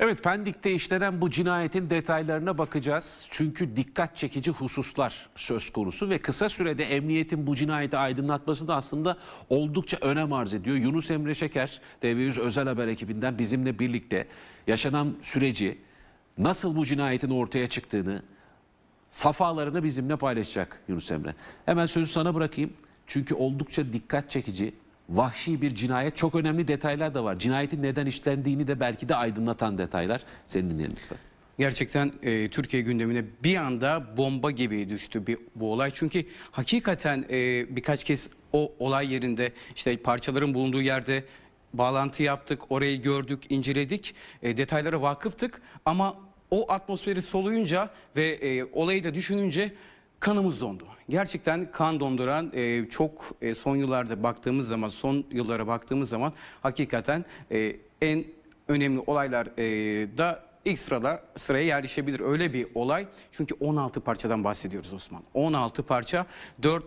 Evet Pendik'te işlenen bu cinayetin detaylarına bakacağız. Çünkü dikkat çekici hususlar söz konusu ve kısa sürede emniyetin bu cinayeti aydınlatması da aslında oldukça önem arz ediyor. Yunus Emre Şeker, TV100 Özel Haber ekibinden bizimle birlikte yaşanan süreci, nasıl bu cinayetin ortaya çıktığını, safalarını bizimle paylaşacak Yunus Emre. Hemen sözü sana bırakayım. Çünkü oldukça dikkat çekici vahşi bir cinayet. Çok önemli detaylar da var. Cinayetin neden işlendiğini de belki de aydınlatan detaylar. Seni dinleyelim lütfen. Gerçekten e, Türkiye gündemine bir anda bomba gibi düştü bir, bu olay. Çünkü hakikaten e, birkaç kez o olay yerinde işte parçaların bulunduğu yerde bağlantı yaptık, orayı gördük, inceledik, e, detaylara vakıftık. Ama o atmosferi soluyunca ve e, olayı da düşününce kanımız dondu. Gerçekten kan donduran e, çok e, son yıllarda baktığımız zaman, son yıllara baktığımız zaman hakikaten e, en önemli olaylar e, da ilk sırada sıraya yerleşebilir. Öyle bir olay. Çünkü 16 parçadan bahsediyoruz Osman. 16 parça, 4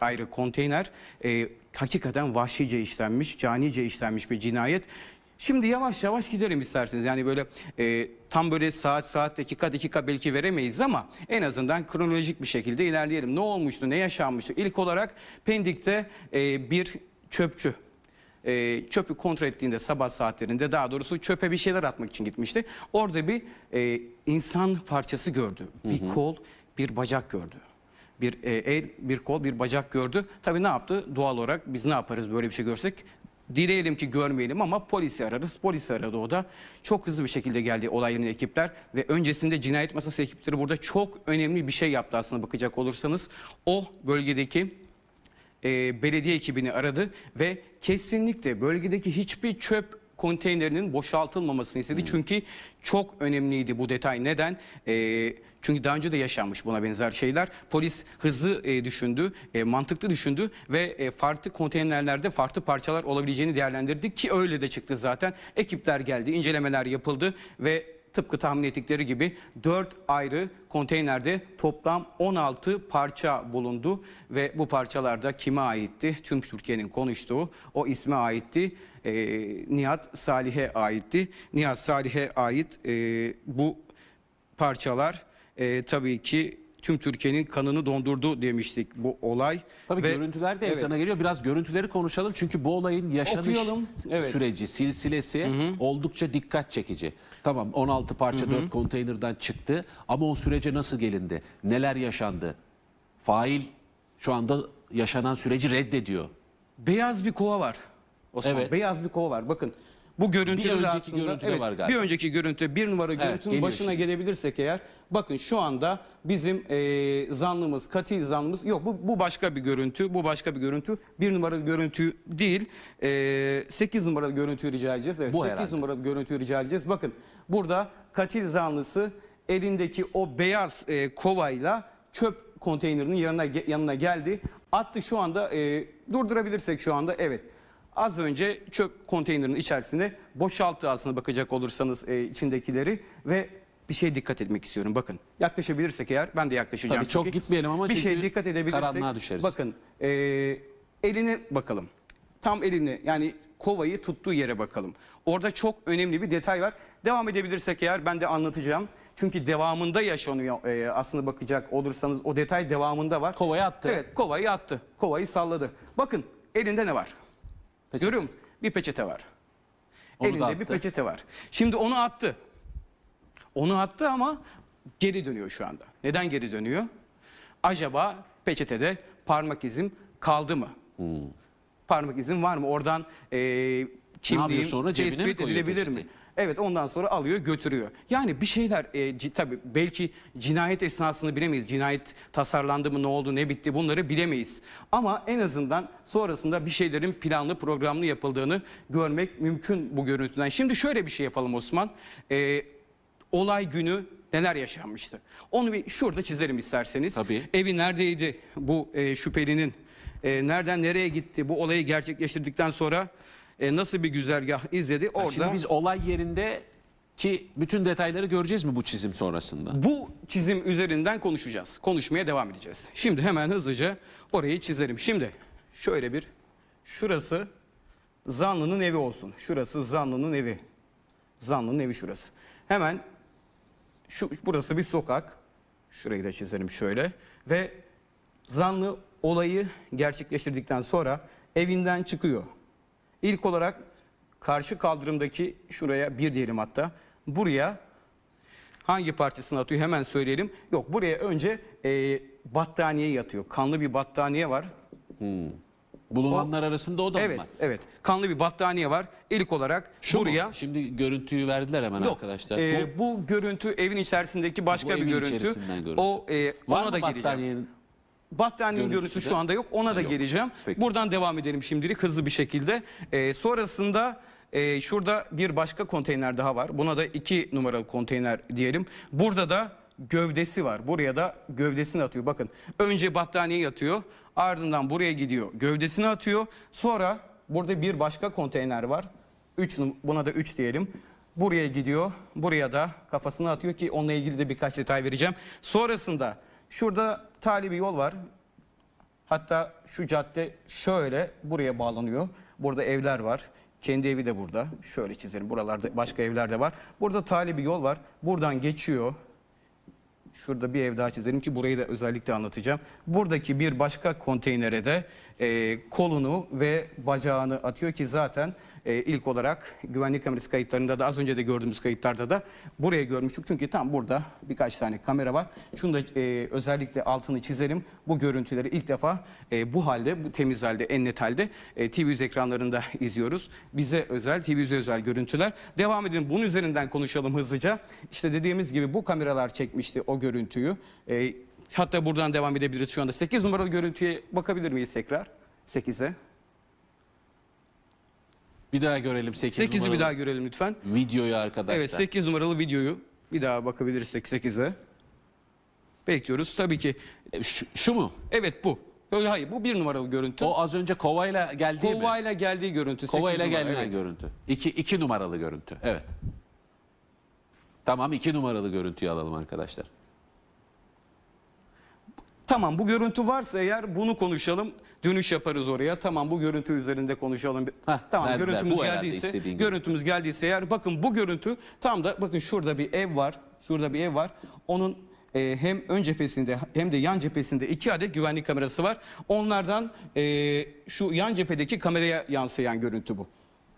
ayrı konteyner. E, hakikaten vahşice işlenmiş, canice işlenmiş bir cinayet. Şimdi yavaş yavaş gidelim isterseniz. Yani böyle e, tam böyle saat saat dakika dakika belki veremeyiz ama en azından kronolojik bir şekilde ilerleyelim. Ne olmuştu, ne yaşanmıştı? İlk olarak Pendik'te e, bir çöpçü e, çöpü kontrol ettiğinde sabah saatlerinde daha doğrusu çöpe bir şeyler atmak için gitmişti. Orada bir e, insan parçası gördü. Bir hı hı. kol, bir bacak gördü bir e, el, bir kol, bir bacak gördü. Tabii ne yaptı? Doğal olarak biz ne yaparız böyle bir şey görsek? Dileyelim ki görmeyelim ama polisi ararız. Polisi aradı o da. Çok hızlı bir şekilde geldi olay ekipler ve öncesinde cinayet masası ekipleri burada çok önemli bir şey yaptı aslında bakacak olursanız. O bölgedeki e, belediye ekibini aradı ve kesinlikle bölgedeki hiçbir çöp konteynerinin boşaltılmamasını istedi. Hmm. Çünkü çok önemliydi bu detay. Neden? E, çünkü daha önce de yaşanmış buna benzer şeyler. Polis hızlı e, düşündü, e, mantıklı düşündü ve e, farklı konteynerlerde farklı parçalar olabileceğini değerlendirdi ki öyle de çıktı zaten. Ekipler geldi, incelemeler yapıldı ve tıpkı tahmin ettikleri gibi 4 ayrı konteynerde toplam 16 parça bulundu ve bu parçalarda kime aitti? Tüm Türkiye'nin konuştuğu o isme aitti. E, Nihat Salih'e aitti. Nihat Salih'e ait e, bu parçalar e, tabii ki tüm Türkiye'nin kanını dondurdu demiştik bu olay. Tabii Ve, görüntüler de evet. ekrana geliyor. Biraz görüntüleri konuşalım çünkü bu olayın yaşanış Okuyalım. Evet. süreci, silsilesi Hı -hı. oldukça dikkat çekici. Tamam 16 parça Hı -hı. 4 konteynerden çıktı ama o sürece nasıl gelindi? Neler yaşandı? Fail şu anda yaşanan süreci reddediyor. Beyaz bir kova var. Osman evet. beyaz bir kova var. Bakın bu görüntüler önceki aslında görüntüde evet, var galiba. bir önceki görüntü bir numara evet, başına şimdi. gelebilirsek eğer bakın şu anda bizim e, zanlımız katil zanlımız yok bu, bu başka bir görüntü bu başka bir görüntü bir numaralı görüntü değil e, 8 numaralı görüntüyü rica edeceğiz. Evet, bu 8 numaralı görüntüyü rica edeceğiz. Bakın burada katil zanlısı elindeki o beyaz e, kovayla çöp konteynerinin yanına yanına geldi. Attı şu anda e, durdurabilirsek şu anda evet. Az önce çöp konteynerinin içerisine boşalttı aslında bakacak olursanız e, içindekileri ve bir şey dikkat etmek istiyorum. Bakın yaklaşabilirsek eğer ben de yaklaşacağım. Tabii çok gitmeyelim ama bir şey dikkat edebilirsek. Karanlığa düşeriz. Bakın e, eline bakalım. Tam elini yani kovayı tuttuğu yere bakalım. Orada çok önemli bir detay var. Devam edebilirsek eğer ben de anlatacağım. Çünkü devamında yaşanıyor e, aslında bakacak olursanız o detay devamında var. Kovayı attı. Evet kovayı attı. Kovayı salladı. Bakın elinde ne var? Peçete. Görüyor musun? Bir peçete var. Onu Elinde bir peçete var. Şimdi onu attı. Onu attı ama geri dönüyor şu anda. Neden geri dönüyor? Acaba peçetede parmak izim kaldı mı? Hmm. Parmak izim var mı? Oradan e, kimliğim sonra edilebilir peçete? mi? Evet ondan sonra alıyor götürüyor. Yani bir şeyler e, tabii belki cinayet esnasını bilemeyiz. Cinayet tasarlandı mı ne oldu ne bitti bunları bilemeyiz. Ama en azından sonrasında bir şeylerin planlı programlı yapıldığını görmek mümkün bu görüntüden. Şimdi şöyle bir şey yapalım Osman. E, olay günü neler yaşanmıştı? Onu bir şurada çizelim isterseniz. Tabii. Evi neredeydi bu e, şüphelinin? E, nereden nereye gitti? Bu olayı gerçekleştirdikten sonra e, nasıl bir güzergah izledi orada. Şimdi biz olay yerinde ki bütün detayları göreceğiz mi bu çizim sonrasında? Bu çizim üzerinden konuşacağız. Konuşmaya devam edeceğiz. Şimdi hemen hızlıca orayı çizerim. Şimdi şöyle bir şurası zanlının evi olsun. Şurası zanlının evi. Zanlının evi şurası. Hemen şu burası bir sokak. Şurayı da çizerim şöyle ve zanlı olayı gerçekleştirdikten sonra evinden çıkıyor. İlk olarak karşı kaldırımdaki şuraya bir diyelim hatta. Buraya hangi parçasını atıyor hemen söyleyelim. Yok buraya önce e, battaniye yatıyor. Kanlı bir battaniye var. Hmm. Bulunanlar o, arasında o da evet, mı var? Evet. Kanlı bir battaniye var. İlk olarak Şu buraya. Mu? Şimdi görüntüyü verdiler hemen Yok, arkadaşlar. E, bu, bu görüntü evin içerisindeki başka bir görüntü. O e, ona da gireceğim. Battaniyenin görüntüsü, görüntüsü şu anda yok. Ona da yok. geleceğim. Peki. Buradan devam edelim şimdilik hızlı bir şekilde. Ee, sonrasında e, şurada bir başka konteyner daha var. Buna da iki numaralı konteyner diyelim. Burada da gövdesi var. Buraya da gövdesini atıyor. Bakın önce battaniyeyi atıyor. Ardından buraya gidiyor. Gövdesini atıyor. Sonra burada bir başka konteyner var. Üç, buna da 3 diyelim. Buraya gidiyor. Buraya da kafasını atıyor ki onunla ilgili de birkaç detay vereceğim. Sonrasında Şurada tali bir yol var. Hatta şu cadde şöyle buraya bağlanıyor. Burada evler var. Kendi evi de burada. Şöyle çizelim. Buralarda başka evler de var. Burada tali bir yol var. Buradan geçiyor. Şurada bir ev daha çizelim ki burayı da özellikle anlatacağım. Buradaki bir başka konteynere de e, kolunu ve bacağını atıyor ki zaten e, ilk olarak güvenlik kamerası kayıtlarında da az önce de gördüğümüz kayıtlarda da buraya görmüştük. Çünkü tam burada birkaç tane kamera var. Şunu da e, özellikle altını çizelim. Bu görüntüleri ilk defa e, bu halde, bu temiz halde, en net halde e, TV ekranlarında izliyoruz. Bize özel, TV özel görüntüler. Devam edin bunun üzerinden konuşalım hızlıca. İşte dediğimiz gibi bu kameralar çekmişti o görüntüleri görüntüyü. E, hatta buradan devam edebiliriz şu anda. 8 numaralı görüntüye bakabilir miyiz tekrar? 8'e. Bir daha görelim 8 8'i numaralı bir daha görelim lütfen. videoyu arkadaşlar. Evet 8 numaralı videoyu bir daha bakabiliriz 8'e. Bekliyoruz tabii ki. E, Şu, şu mu? Evet bu. Yok, Hayır bu bir numaralı görüntü. O az önce kovayla geldiği mi? Kova ile geldiği görüntü. Kova sekiz ile evet. görüntü. İki, iki numaralı görüntü. Evet. Tamam iki numaralı görüntüyü alalım arkadaşlar. Tamam bu görüntü varsa eğer bunu konuşalım. Dönüş yaparız oraya. Tamam bu görüntü üzerinde konuşalım. Heh, tamam verdiler. görüntümüz bu geldiyse görüntümüz gibi. geldiyse eğer bakın bu görüntü tam da bakın şurada bir ev var. Şurada bir ev var. Onun e, hem ön cephesinde hem de yan cephesinde iki adet güvenlik kamerası var. Onlardan e, şu yan cephedeki kameraya yansıyan görüntü bu.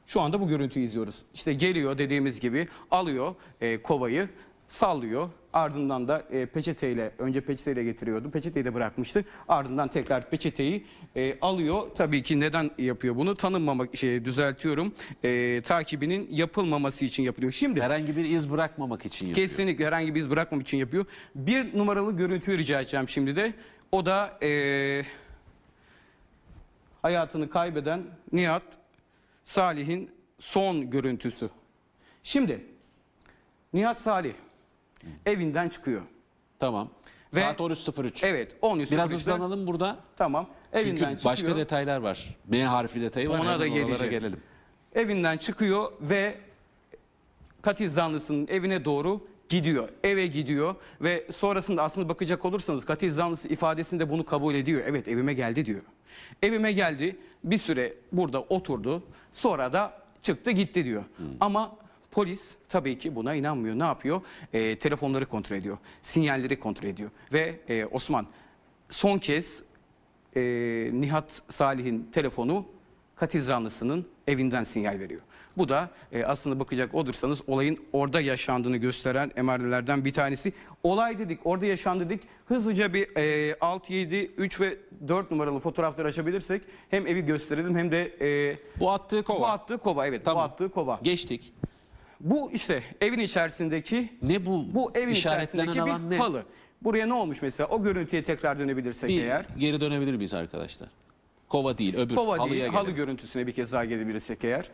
Şu anda bu görüntüyü izliyoruz. İşte geliyor dediğimiz gibi alıyor e, kovayı sallıyor. Ardından da e, peçeteyle, önce peçeteyle getiriyordu. Peçeteyi de bırakmıştı. Ardından tekrar peçeteyi e, alıyor. Tabii ki neden yapıyor bunu? Tanınmamak, şey, düzeltiyorum. E, takibinin yapılmaması için yapılıyor. Şimdi Herhangi bir iz bırakmamak için yapıyor. kesinlikle herhangi bir iz bırakmamak için yapıyor. Bir numaralı görüntüyü rica edeceğim şimdi de. O da e, hayatını kaybeden Nihat Salih'in son görüntüsü. Şimdi Nihat Salih Evinden çıkıyor. Tamam. Ve, Saat 13.03. Evet 13.03. Biraz hızlanalım burada. Tamam. Evinden Çünkü çıkıyor. başka detaylar var. M harfi detayı var. Ona da geleceğiz. gelelim. Evinden çıkıyor ve katil zanlısının evine doğru gidiyor. Eve gidiyor ve sonrasında aslında bakacak olursanız katil zanlısı ifadesinde bunu kabul ediyor. Evet evime geldi diyor. Evime geldi bir süre burada oturdu sonra da çıktı gitti diyor. Hmm. Ama Polis tabii ki buna inanmıyor. Ne yapıyor? E, telefonları kontrol ediyor. Sinyalleri kontrol ediyor. Ve e, Osman son kez e, Nihat Salih'in telefonu katil zanlısının evinden sinyal veriyor. Bu da e, aslında bakacak olursanız olayın orada yaşandığını gösteren emarelerden bir tanesi. Olay dedik, orada yaşandı dedik. Hızlıca bir e, 6, 7, 3 ve 4 numaralı fotoğrafları açabilirsek hem evi gösterelim hem de... E, bu attığı kova. Bu attığı kova evet, tamam. bu attığı kova. Geçtik. Bu işte evin içerisindeki Ne bu? bu evin içerisindeki bir ne? halı. Buraya ne olmuş mesela? O görüntüye tekrar dönebilirsek Bir, eğer. geri dönebilir miyiz arkadaşlar? Kova değil, öbür Kova halıya değil, halı görüntüsüne bir kez daha gelebilirsek eğer.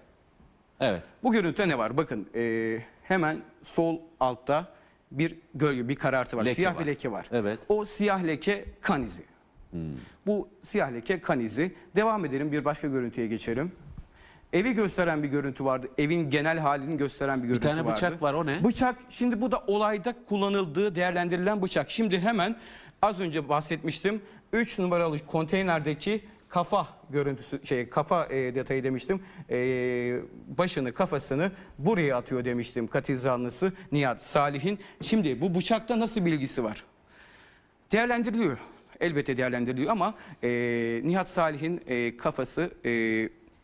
Evet. Bu görüntüde ne var? Bakın e, hemen sol altta bir gölge, bir karartı var. Leke siyah var. bir leke var. Evet. O siyah leke kan izi. Hmm. Bu siyah leke kan izi. Devam edelim bir başka görüntüye geçelim. Evi gösteren bir görüntü vardı. Evin genel halini gösteren bir görüntü vardı. Bir tane bıçak vardı. var o ne? Bıçak şimdi bu da olayda kullanıldığı değerlendirilen bıçak. Şimdi hemen az önce bahsetmiştim. 3 numaralı konteynerdeki kafa görüntüsü şey kafa e, detayı demiştim. E, başını kafasını buraya atıyor demiştim katil zanlısı Nihat Salih'in. Şimdi bu bıçakta nasıl bilgisi var? Değerlendiriliyor. Elbette değerlendiriliyor ama e, Nihat Salih'in e, kafası, e,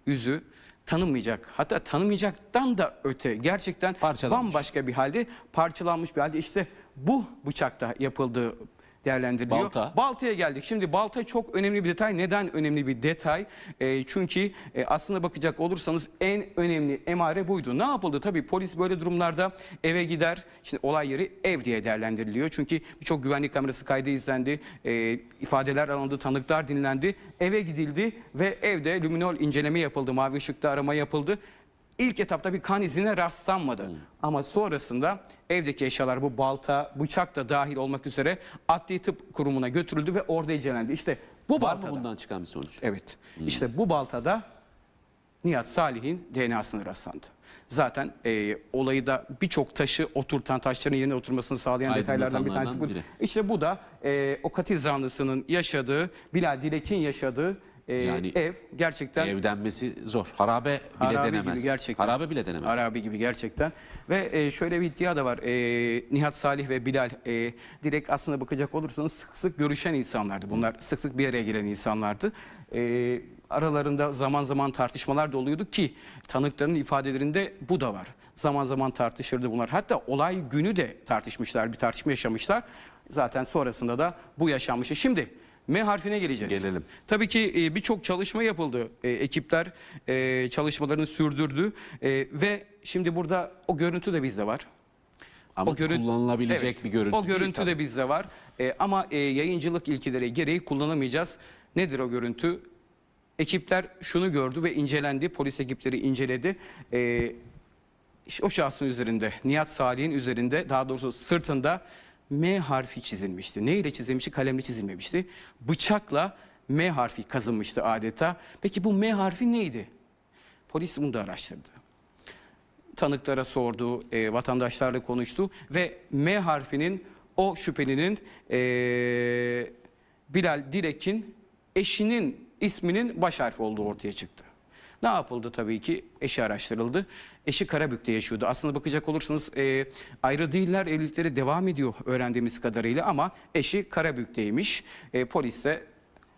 yüzü, tanımayacak. Hatta tanımayacaktan da öte gerçekten bambaşka bir halde parçalanmış bir halde işte bu bıçakta yapıldığı değerlendiriliyor. Balta. Baltaya geldik. Şimdi balta çok önemli bir detay. Neden önemli bir detay? E, çünkü e, aslında bakacak olursanız en önemli emare buydu. Ne yapıldı? Tabii polis böyle durumlarda eve gider. Şimdi olay yeri ev diye değerlendiriliyor. Çünkü birçok güvenlik kamerası kaydı izlendi. E, ifadeler alındı, tanıklar dinlendi. Eve gidildi ve evde luminol inceleme yapıldı. Mavi ışıkta arama yapıldı ilk etapta bir kan izine rastlanmadı. Hmm. Ama sonrasında evdeki eşyalar bu balta, bıçak da dahil olmak üzere adli tıp kurumuna götürüldü ve orada incelendi. İşte bu Var baltada. bundan çıkan bir sonuç? Evet. Hmm. İşte bu baltada Nihat Salih'in DNA'sını rastlandı. Zaten e, olayı da birçok taşı oturtan, taşların yerine oturmasını sağlayan Aydın detaylardan bir tanesi bu. Biri. İşte bu da e, o katil zanlısının yaşadığı, Bilal Dilek'in yaşadığı e, yani ev gerçekten evdenmesi zor. Harabe bile harabe denemez. Gibi gerçekten. Harabe bile denemez. Harabe gibi gerçekten. Ve e, şöyle bir iddia da var. E, Nihat Salih ve Bilal e, direkt aslında bakacak olursanız sık sık görüşen insanlardı. Bunlar sık sık bir araya gelen insanlardı. E, aralarında zaman zaman tartışmalar da oluyordu ki tanıkların ifadelerinde bu da var. Zaman zaman tartışırdı bunlar. Hatta olay günü de tartışmışlar, bir tartışma yaşamışlar. Zaten sonrasında da bu yaşanmış. Şimdi M harfine geleceğiz. Gelelim. Tabii ki e, birçok çalışma yapıldı. E, ekipler e, çalışmalarını sürdürdü. E, ve şimdi burada o görüntü de bizde var. Ama o görüntü, kullanılabilecek evet, bir görüntü O görüntü değil, de tabii. bizde var. E, ama e, yayıncılık ilkeleri gereği kullanamayacağız. Nedir o görüntü? Ekipler şunu gördü ve incelendi. Polis ekipleri inceledi. E, o şahsın üzerinde, Nihat Salih'in üzerinde, daha doğrusu sırtında M harfi çizilmişti. Ne ile çizilmişti? Kalemle çizilmemişti. Bıçakla M harfi kazınmıştı adeta. Peki bu M harfi neydi? Polis bunu da araştırdı. Tanıklara sordu, e, vatandaşlarla konuştu ve M harfinin o şüphelinin e, Bilal Direk'in eşinin isminin baş harfi olduğu ortaya çıktı. Ne yapıldı tabii ki? Eşi araştırıldı. Eşi Karabük'te yaşıyordu. Aslında bakacak olursanız e, ayrı değiller, evlilikleri devam ediyor öğrendiğimiz kadarıyla ama eşi Karabük'teymiş. E, polis de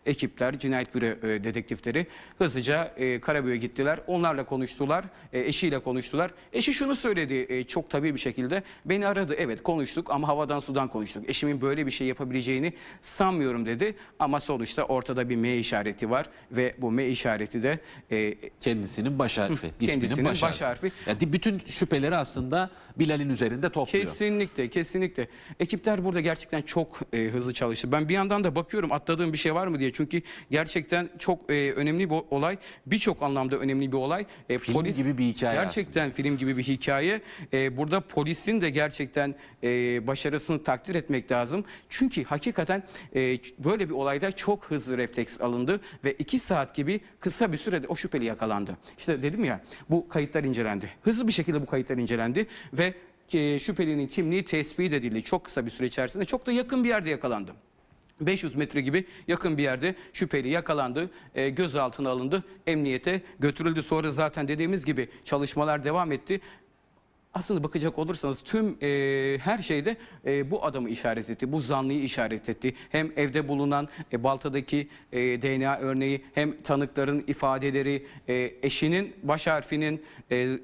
ekipler, cinayet büro e, dedektifleri hızlıca e, Karabük'e gittiler. Onlarla konuştular, e, eşiyle konuştular. Eşi şunu söyledi e, çok tabii bir şekilde. Beni aradı, evet konuştuk ama havadan sudan konuştuk. Eşimin böyle bir şey yapabileceğini sanmıyorum dedi. Ama sonuçta ortada bir M işareti var ve bu M işareti de... E, kendisinin baş harfi, kendisinin baş, baş harfi. harfi. Yani bütün şüpheleri aslında Bilal'in üzerinde topluyor. Kesinlikle, kesinlikle. Ekipler burada gerçekten çok e, hızlı çalıştı. Ben bir yandan da bakıyorum atladığım bir şey var mı diye çünkü gerçekten çok e, önemli bir olay. Birçok anlamda önemli bir olay. E, film polis, gibi bir hikaye Gerçekten aslında. film gibi bir hikaye. E, burada polisin de gerçekten e, başarısını takdir etmek lazım. Çünkü hakikaten e, böyle bir olayda çok hızlı refleks alındı ve iki saat gibi kısa bir sürede o şüpheli yakalandı. İşte dedim ya bu kayıtlar incelendi. Hızlı bir şekilde bu kayıtlar incelendi ve e, şüphelinin kimliği tespit edildi. Çok kısa bir süre içerisinde çok da yakın bir yerde yakalandı. 500 metre gibi yakın bir yerde şüpheli yakalandı, e, gözaltına alındı, emniyete götürüldü. Sonra zaten dediğimiz gibi çalışmalar devam etti. Aslında bakacak olursanız tüm e, her şeyde e, bu adamı işaret etti, bu zanlıyı işaret etti. Hem evde bulunan e, baltadaki e, DNA örneği, hem tanıkların ifadeleri, e, eşinin baş harfinin e,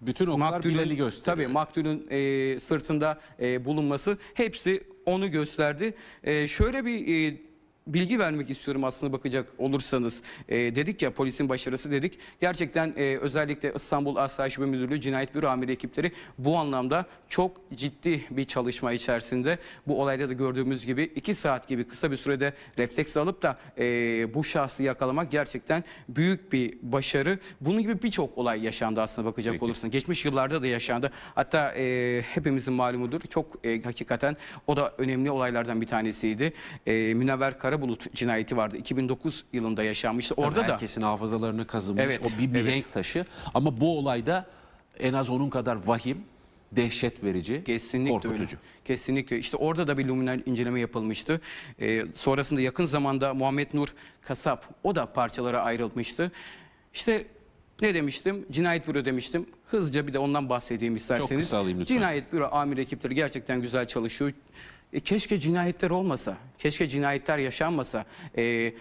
bütün oklar Maktul'ün, Bilal'i gösteriyor. Tabii Maktul'ün e, sırtında e, bulunması hepsi onu gösterdi. E, şöyle bir... E, bilgi vermek istiyorum aslında bakacak olursanız. E, dedik ya polisin başarısı dedik. Gerçekten e, özellikle İstanbul Asayiş Müdürlüğü Cinayet Büro Amiri ekipleri bu anlamda çok ciddi bir çalışma içerisinde. Bu olayda da gördüğümüz gibi 2 saat gibi kısa bir sürede refleks alıp da e, bu şahsı yakalamak gerçekten büyük bir başarı. Bunun gibi birçok olay yaşandı aslında bakacak Peki. olursanız. Geçmiş yıllarda da yaşandı. Hatta e, hepimizin malumudur. Çok e, hakikaten o da önemli olaylardan bir tanesiydi. E, Münevver Kara Karabulut cinayeti vardı. 2009 yılında yaşanmıştı. Orada herkesin da herkesin hafızalarını kazınmış. Evet, o bir mihenk evet. taşı. Ama bu olayda en az onun kadar vahim dehşet verici, Kesinlikle korkutucu. Öyle. Kesinlikle. İşte orada da bir luminal inceleme yapılmıştı. Ee, sonrasında yakın zamanda Muhammed Nur Kasap o da parçalara ayrılmıştı. İşte ne demiştim? Cinayet büro demiştim. Hızlıca bir de ondan bahsedeyim isterseniz. Çok kısa alayım lütfen. Cinayet büro amir ekipleri gerçekten güzel çalışıyor. E, keşke cinayetler olmasa, keşke cinayetler yaşanmasa. E,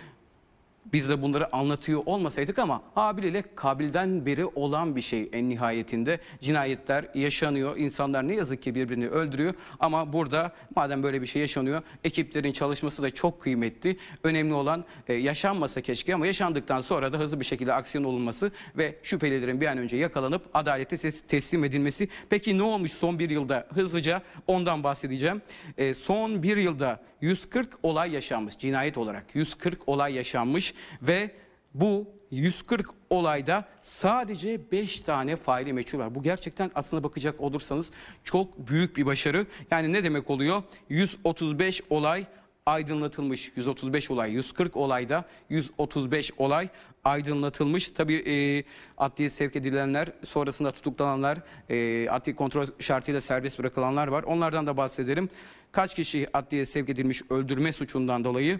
biz de bunları anlatıyor olmasaydık ama Habil ile Kabil'den beri olan bir şey en nihayetinde. Cinayetler yaşanıyor. İnsanlar ne yazık ki birbirini öldürüyor. Ama burada madem böyle bir şey yaşanıyor ekiplerin çalışması da çok kıymetli. Önemli olan e, yaşanmasa keşke ama yaşandıktan sonra da hızlı bir şekilde aksiyon olunması ve şüphelilerin bir an önce yakalanıp adalete teslim edilmesi. Peki ne olmuş son bir yılda? Hızlıca ondan bahsedeceğim. E, son bir yılda 140 olay yaşanmış cinayet olarak. 140 olay yaşanmış. Ve bu 140 olayda sadece 5 tane faili meçhul var. Bu gerçekten aslına bakacak olursanız çok büyük bir başarı. Yani ne demek oluyor? 135 olay aydınlatılmış. 135 olay, 140 olayda 135 olay aydınlatılmış. Tabii e, adliye sevk edilenler, sonrasında tutuklananlar, e, adli kontrol şartıyla serbest bırakılanlar var. Onlardan da bahsedelim. Kaç kişi adliye sevk edilmiş öldürme suçundan dolayı?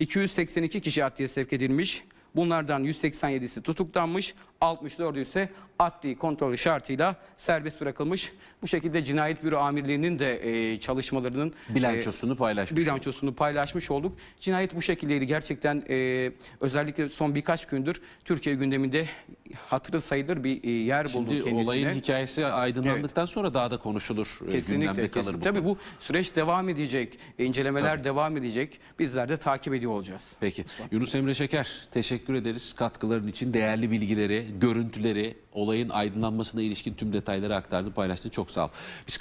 282 kişi adliye sevk edilmiş. Bunlardan 187'si tutuklanmış, 64 ise adli kontrol şartıyla serbest bırakılmış. Bu şekilde Cinayet Büro Amirliği'nin de e, çalışmalarının e, bilançosunu e, paylaşmış. Bilançosunu olduk. paylaşmış olduk. Cinayet bu şekildeydi. Gerçekten e, özellikle son birkaç gündür Türkiye gündeminde hatırı sayılır bir e, yer Şimdi kendisine. olayın hikayesi aydınlandıktan evet. sonra daha da konuşulur. E, kesinlikle. Gündemde kalır kesin. bu Tabii bu süreç devam edecek. İncelemeler Tabii. devam edecek. Bizler de takip ediyor olacağız. Peki. Yunus Emre Şeker teşekkür ederiz katkıların için değerli bilgileri görüntüleri, olayın aydınlanmasına ilişkin tüm detayları aktardı, paylaştı. Çok sağ ol. Biz